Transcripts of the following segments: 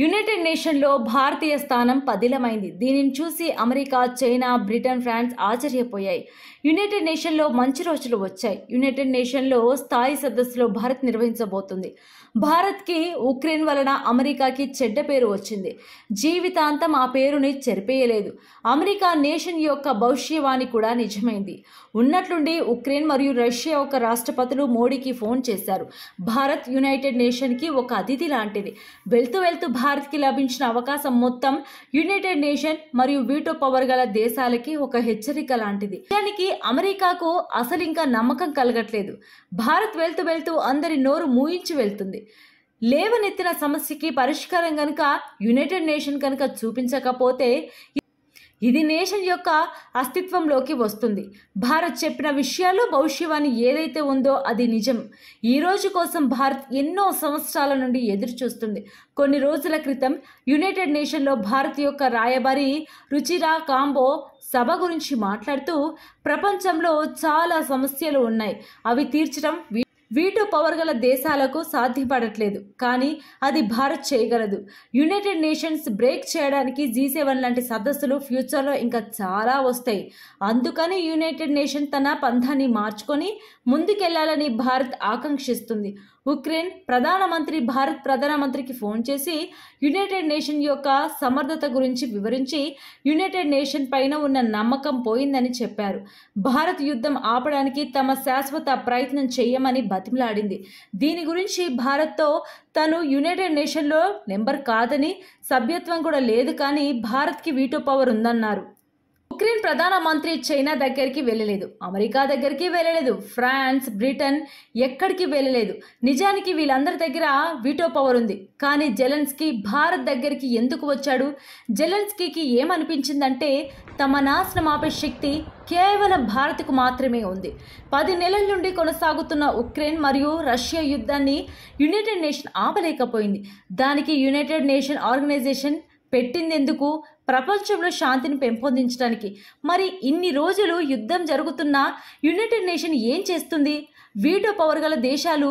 United నేషన్లో భారతీయ స్థానం పదిలమైంది దీనిని చూసి అమెరికా చైనా బ్రిటన్ ఫ్రాన్స్ ఆశ్చర్యపోయాయి యునైటెడ్ నేషన్లో మంచి రోజులు వచ్చాయి యునైటెడ్ నేషన్లో స్థాయి సదస్సులో భారత్ నిర్వహించబోతుంది భారత్కి ఉక్రెయిన్ వలన అమెరికాకి చెడ్డ పేరు వచ్చింది జీవితాంతం ఆ పేరుని చెరిపేయలేదు అమెరికా నేషన్ యొక్క భవిష్యవాణి కూడా నిజమైంది ఉన్నట్లుండి ఉక్రెయిన్ మరియు రష్యా యొక్క రాష్ట్రపతులు మోడీకి ఫోన్ చేశారు భారత్ యునైటెడ్ నేషన్కి ఒక అతిథి లాంటిది వెళ్తూ వెళ్తూ భారత్ భారత్కి లభించిన అవకాశం మొత్తం యునైటెడ్ నేషన్ మరియు వీటో పవర్ గల దేశాలకి ఒక హెచ్చరిక లాంటిది దానికి అమెరికాకు అసలు ఇంకా నమ్మకం కలగట్లేదు భారత్ వెళ్తూ వెళ్తూ అందరి నోరు మూయించి వెళ్తుంది లేవనెత్తిన సమస్యకి పరిష్కారం కనుక యునైటెడ్ నేషన్ కనుక చూపించకపోతే ఇది నేషన్ యొక్క అస్తిత్వంలోకి వస్తుంది భారత్ చెప్పిన విషయాలు భవిష్యవాణి ఏదైతే ఉందో అది నిజం ఈ రోజు కోసం భారత్ ఎన్నో సంవత్సరాల నుండి ఎదురు చూస్తుంది కొన్ని రోజుల క్రితం యునైటెడ్ నేషన్లో భారత్ యొక్క రాయబారి రుచిరా కాంబో సభ గురించి మాట్లాడుతూ ప్రపంచంలో చాలా సమస్యలు ఉన్నాయి అవి తీర్చడం వీటో పవర్ గల దేశాలకు సాధ్యపడట్లేదు కానీ అది భారత్ చేయగలదు యునైటెడ్ నేషన్స్ బ్రేక్ చేయడానికి జీ సెవెన్ లాంటి సదస్సులు ఫ్యూచర్లో ఇంకా చాలా వస్తాయి అందుకని యునైటెడ్ నేషన్ తన పంథాన్ని మార్చుకొని ముందుకెళ్లాలని భారత్ ఆకాంక్షిస్తుంది ఉక్రెయిన్ ప్రధానమంత్రి భారత్ ప్రధానమంత్రికి ఫోన్ చేసి యునైటెడ్ నేషన్ యొక్క సమర్థత గురించి వివరించి యునైటెడ్ నేషన్ పైన ఉన్న నమ్మకం పోయిందని చెప్పారు భారత్ యుద్ధం ఆపడానికి తమ శాశ్వత ప్రయత్నం చేయమని బతిమలాడింది దీని గురించి భారత్తో తను యునైటెడ్ నేషన్లో నెంబర్ కాదని సభ్యత్వం కూడా లేదు కానీ భారత్కి వీటో పవర్ ఉందన్నారు ప్రధాన మంత్రి చైనా దగ్గరికి వెళ్ళలేదు అమెరికా దగ్గరికి వెళ్ళలేదు ఫ్రాన్స్ బ్రిటన్ ఎక్కడికి వెళ్ళలేదు నిజానికి వీళ్ళందరి దగ్గర వీటో పవర్ ఉంది కానీ జెలెన్స్కి భారత్ దగ్గరికి ఎందుకు వచ్చాడు జెలెన్స్కీకి ఏమనిపించిందంటే తమ నాశనం ఆపే శక్తి కేవలం భారత్కు మాత్రమే ఉంది పది నెలల నుండి కొనసాగుతున్న ఉక్రెయిన్ మరియు రష్యా యుద్ధాన్ని యునైటెడ్ నేషన్ ఆపలేకపోయింది దానికి యునైటెడ్ నేషన్ ఆర్గనైజేషన్ పెట్టిందెందుకు ప్రపంచంలో శాంతిని పెంపొందించడానికి మరి ఇన్ని రోజులు యుద్ధం జరుగుతున్నా యునైటెడ్ నేషన్ ఏం చేస్తుంది వీటో పవర్ గల దేశాలు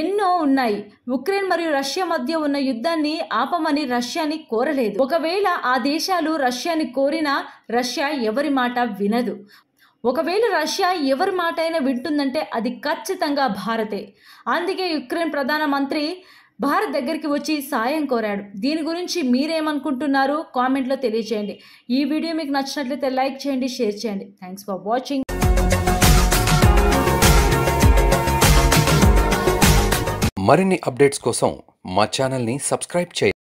ఎన్నో ఉన్నాయి ఉక్రెయిన్ మరియు రష్యా మధ్య ఉన్న యుద్ధాన్ని ఆపమని రష్యాని కోరలేదు ఒకవేళ ఆ దేశాలు రష్యాని కోరినా రష్యా ఎవరి మాట వినదు ఒకవేళ రష్యా ఎవరి మాట అయినా వింటుందంటే అది ఖచ్చితంగా భారతే అందుకే యుక్రెయిన్ ప్రధానమంత్రి భారత్ దగ్గరికి వచ్చి సాయం కోరాడు దీని గురించి మీరేమనుకుంటున్నారు కామెంట్లో తెలియజేయండి ఈ వీడియో మీకు నచ్చినట్లయితే లైక్ చేయండి షేర్ చేయండి థ్యాంక్స్ ఫర్ వాచింగ్ మరిన్ని అప్డేట్స్ కోసం మా సబ్స్క్రైబ్ చేయండి